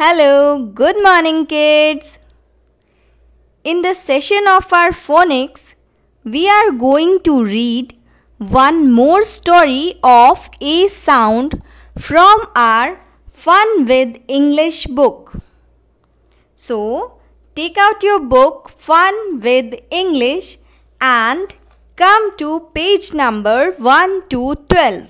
Hello, good morning kids. In the session of our phonics, we are going to read one more story of A sound from our Fun with English book. So, take out your book Fun with English and come to page number 1 to 12.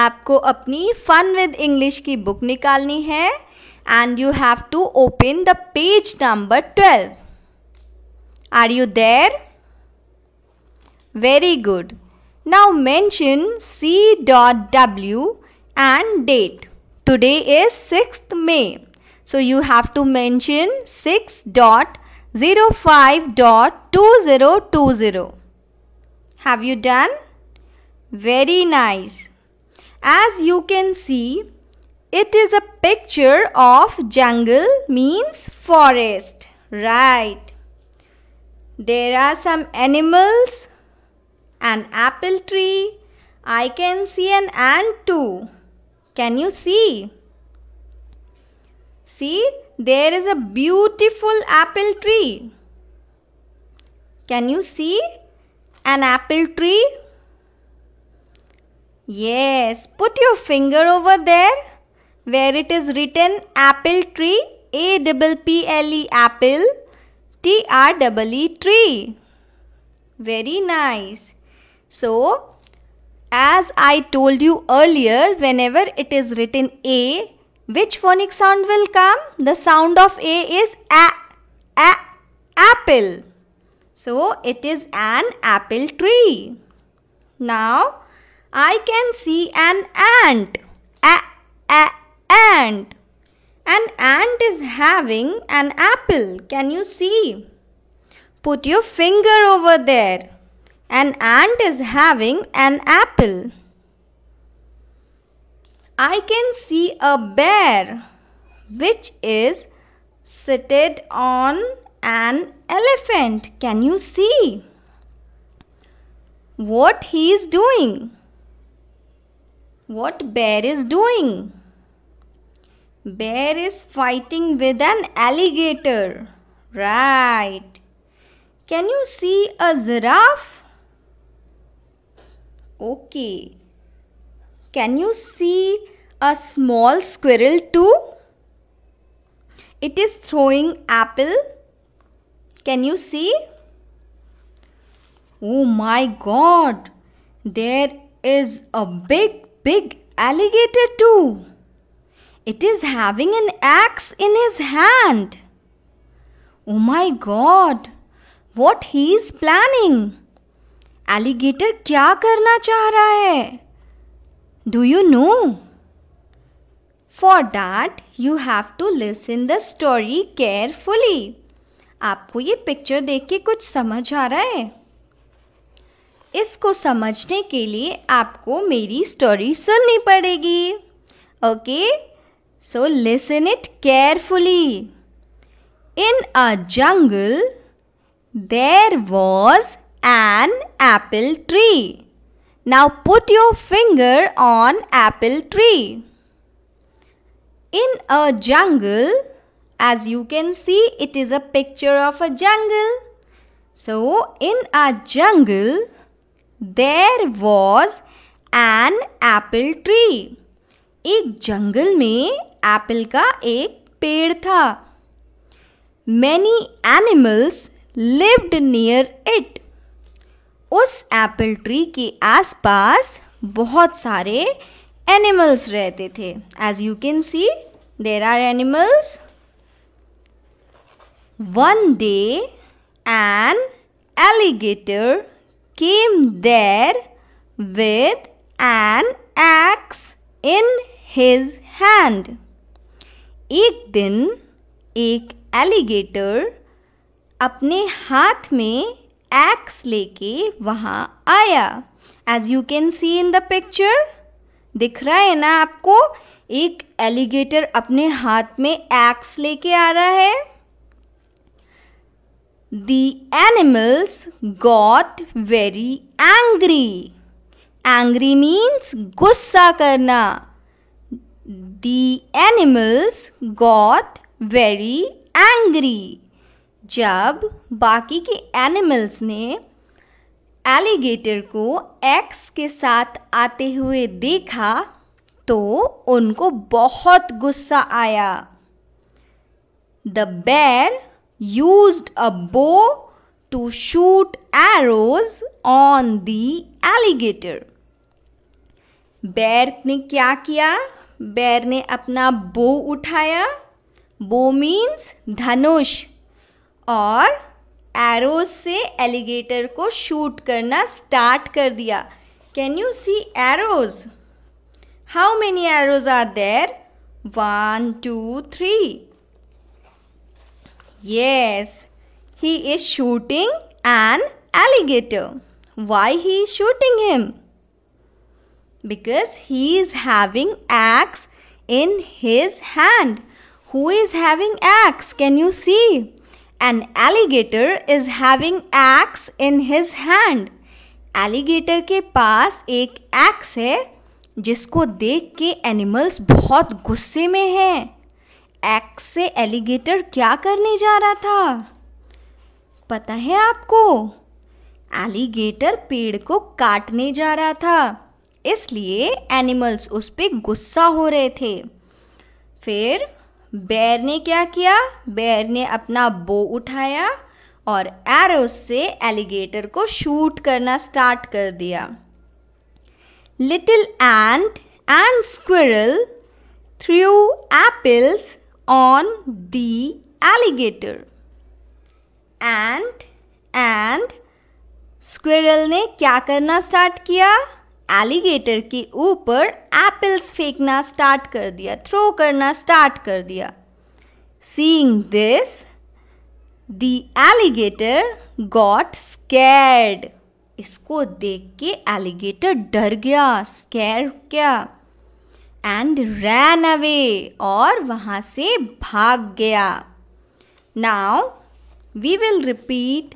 आपको अपनी fun with English की book निकालनी है and you have to open the page number twelve are you there very good now mention C dot W and date today is six May so you have to mention six dot zero five dot two zero two zero have you done very nice As you can see, it is a picture of jungle means forest, right? There are some animals, an apple tree. I can see an ant too. Can you see? See, there is a beautiful apple tree. Can you see an apple tree? Yes, put your finger over there where it is written apple tree, A double P L E apple, T R double E tree. Very nice. So, as I told you earlier, whenever it is written A, which phonic sound will come? The sound of A is a, a, apple. So, it is an apple tree. Now, I can see an ant. A, a, ant. An ant is having an apple. Can you see? Put your finger over there. An ant is having an apple. I can see a bear which is seated on an elephant. Can you see what he is doing? what bear is doing. Bear is fighting with an alligator. Right. Can you see a giraffe? Okay. Can you see a small squirrel too? It is throwing apple. Can you see? Oh my god. There is a big big alligator too. It is having an axe in his hand. Oh my god! What he is planning? Alligator kya karna चाह raha hai? Do you know? For that, you have to listen the story carefully. आपको ये picture देख के कुछ समझ आ रहा है को समझने के लिए आपको मेरी स्टोरी सुननी पड़ेगी okay so listen it carefully in a jungle there was an apple tree now put your finger on apple tree in a jungle as you can see it is a picture of a jungle so in a jungle there was an apple tree एक जंगल में apple का एक पेड़ था many animals lived near it उस apple tree के आसपास बहुत सारे एनिमल्स रहते थे as you can see there are animals one day an alligator came there with an axe in his hand. एक दिन एक एलिगेटर अपने हाथ में एक्स लेके वहाँ आया as you can see in the picture दिख रहा है ना आपको एक एलिगेटर अपने हाथ में एक्स लेके आ रहा है The animals got very angry. Angry means gussa karna The animals got very angry. जब बाकी के एनिमल्स ने एलिगेटर को एक्स के साथ आते हुए देखा तो उनको बहुत गुस्सा आया द बैर used a bow to shoot arrows on the alligator. बेर ने क्या किया बैर ने अपना बो उठाया बो मीन्स धनुष और एरोज से एलिगेटर को शूट करना स्टार्ट कर दिया can you see arrows how many arrows are there one two three Yes, he is shooting an alligator. Why he is shooting him? Because he is having axe in his hand. Who is having axe? Can you see? An alligator is having axe in his hand. Alligator के पास एक axe है जिसको देख के animals बहुत गुस्से में हैं एक्स से एलिगेटर क्या करने जा रहा था पता है आपको एलिगेटर पेड़ को काटने जा रहा था इसलिए एनिमल्स उस पर गुस्सा हो रहे थे फिर बैर ने क्या किया बैर ने अपना बो उठाया और एरो से एलिगेटर को शूट करना स्टार्ट कर दिया little and and squirrel threw apples on the alligator. And and squirrel ने क्या करना स्टार्ट किया एलिगेटर के ऊपर एप्पल्स फेंकना स्टार्ट कर दिया थ्रो करना स्टार्ट कर दिया seeing this the alligator got scared इसको देख के एलिगेटर डर गया स्केर क्या And रैन अवे और वहाँ से भाग गया now we will repeat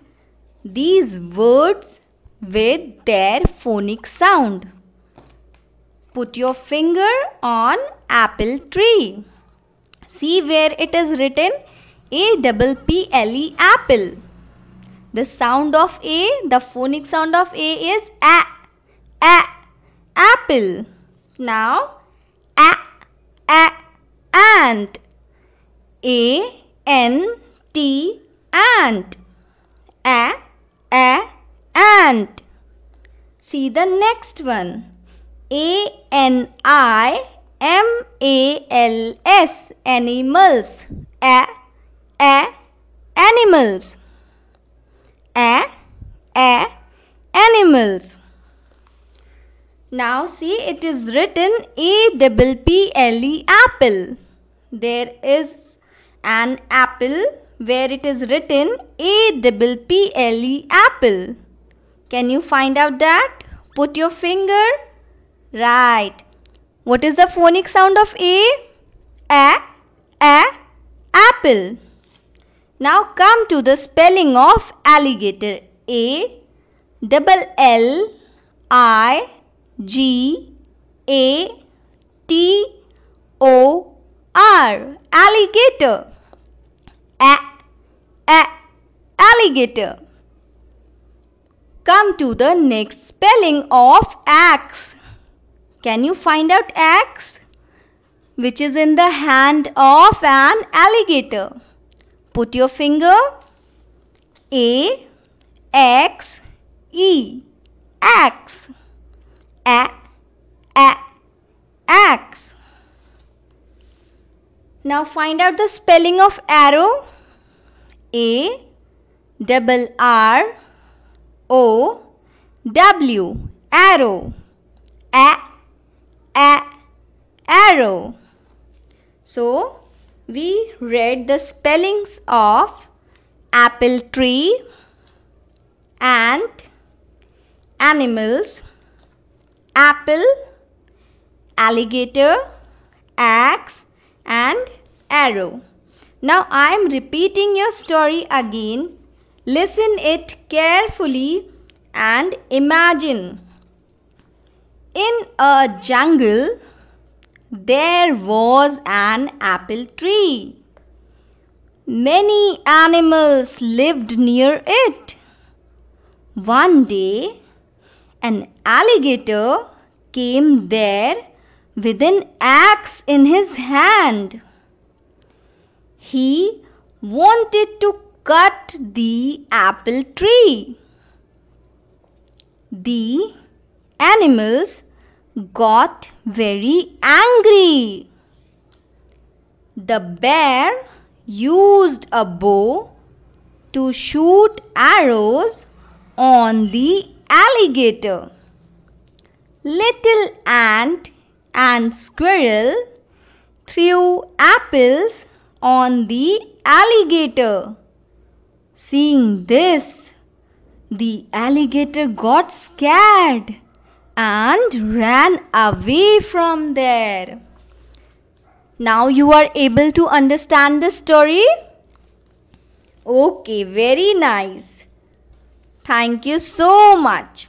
these words with their phonic sound. Put your finger on apple tree. See where it is written A double P L E apple. The sound of A, the phonic sound of A is a, a, apple. Now a ant a n t ant a a ant see the next one a n i M A L S animals. A, a animals. A, a animals. Now see it is written A double P L E apple. There is an apple where it is written A double P L E apple. Can you find out that? Put your finger. Right. What is the phonic sound of A? A, A, apple. Now come to the spelling of alligator. A double L I G A T O R alligator a, a alligator come to the next spelling of axe can you find out axe which is in the hand of an alligator put your finger a x e axe a, a, axe. Now find out the spelling of arrow. A double R O W arrow. A, a, arrow. So we read the spellings of apple tree, and animals, apple, alligator, axe and arrow. Now I am repeating your story again. Listen it carefully and imagine. In a jungle, there was an apple tree. Many animals lived near it. One day, an alligator came there with an axe in his hand. He wanted to cut the apple tree. The animals got very angry. The bear used a bow to shoot arrows on the alligator. Little ant and squirrel threw apples on the alligator. Seeing this, the alligator got scared and ran away from there. Now you are able to understand the story? Okay, very nice. Thank you so much.